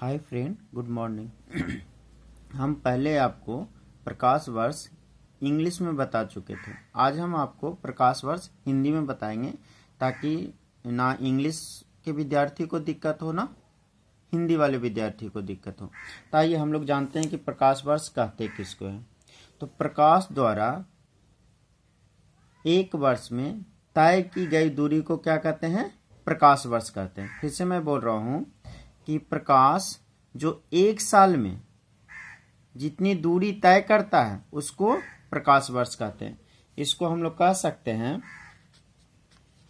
hi friend good morning हम पहले आपको प्रकाश वर्ष इंग्लिश में बता चुके थे आज हम आपको प्रकाश वर्ष हिंदी में बताएंगे ताकि ना इंग्लिश के विद्यार्थी को दिक्कत हो ना हिंदी वाले विद्यार्थी को दिक्कत हो ताकि तो हम लोग जानते हैं कि प्रकाश वर्ष कहते किसको है तो प्रकाश द्वारा एक वर्ष में तय की गई दूरी को क्या कहते हैं प्रकाश वर्ष कहते हैं फिर से मैं बोल रहा हूँ कि प्रकाश जो एक साल में जितनी दूरी तय करता है उसको प्रकाश वर्ष कहते हैं इसको हम लोग कह सकते हैं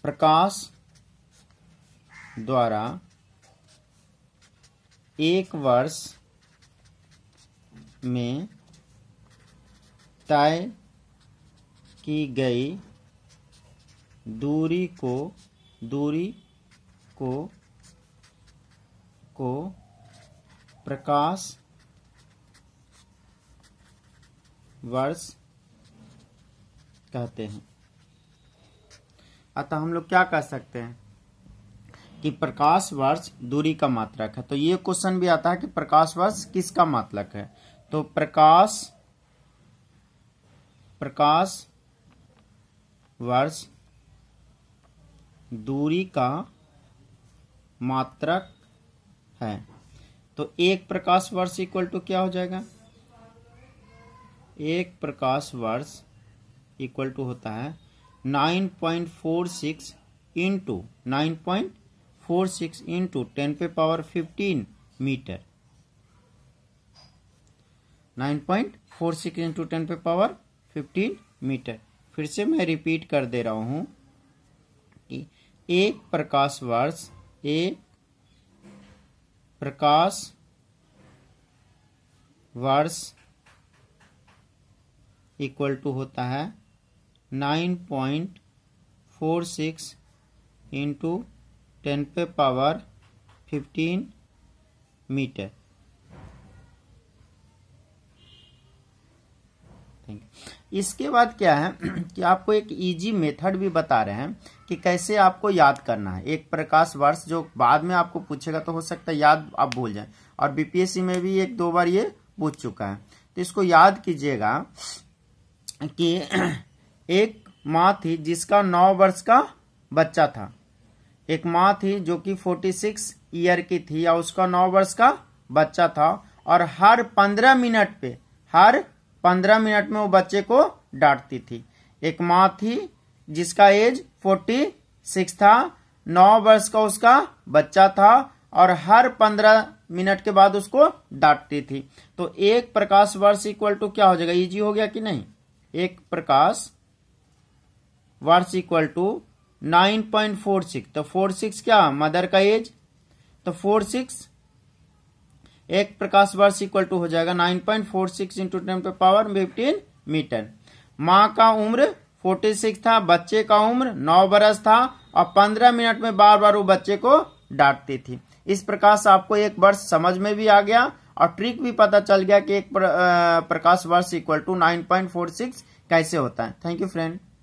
प्रकाश द्वारा एक वर्ष में तय की गई दूरी को दूरी को को प्रकाश वर्ष कहते हैं अतः हम लोग क्या कह सकते हैं कि प्रकाश वर्ष दूरी का मात्रक है तो ये क्वेश्चन भी आता है कि प्रकाश वर्ष किसका मात्रक है तो प्रकाश प्रकाश वर्ष दूरी का मात्रक है तो एक प्रकाश वर्ष इक्वल टू क्या हो जाएगा एक प्रकाश वर्ष इक्वल टू होता है nine point four six into nine point four six into ten पे power fifteen metre nine point four six into ten पे पावर फिफ्टीन मीटर फिर से मैं रिपीट कर दे रहा हूं कि एक प्रकाश वर्ष एक प्रकाश वर्ष इक्वल टू होता है nine point four six into ten पे पावर फिफ्टीन मीटर थैंक इसके बाद क्या है कि आपको एक इजी मेथड भी बता रहे हैं कि कैसे आपको याद करना है एक प्रकाश वर्ष जो बाद में आपको पूछेगा तो हो सकता है याद आप भूल जाए और बीपीएससी में भी एक दो बार ये पूछ चुका है तो इसको याद कीजिएगा कि एक माँ थी जिसका नौ वर्ष का बच्चा था एक माँ थी जो कि फोर्टी सिक्स ईयर की थी या उसका नौ वर्ष का बच्चा था और हर पंद्रह मिनट पे हर पंद्रह मिनट में वो बच्चे को डांटती थी एक माँ थी जिसका एज फोर्टी सिक्स था नौ वर्ष का उसका बच्चा था और हर पंद्रह मिनट के बाद उसको डांटती थी तो एक प्रकाश वर्ष इक्वल टू क्या हो जाएगा इजी हो गया कि नहीं एक प्रकाश वर्ष equal to nine point four six तो फोर सिक्स क्या मदर का एज तो फोर सिक्स एक प्रकाश वर्ष इक्वल टू हो जाएगा nine point four six into ten to power fifteen metre माँ का उम्र फोर्टी सिक्स था बच्चे का उम्र नौ बरस था और पंद्रह मिनट में बार बार वो बच्चे को डांटती थी इस प्रकार से आपको एक वर्ष समझ में भी आ गया और ट्रिक भी पता चल गया कि एक प्रकाश वर्ष equal to nine point four six कैसे होता है थैंक यू फ्रेंड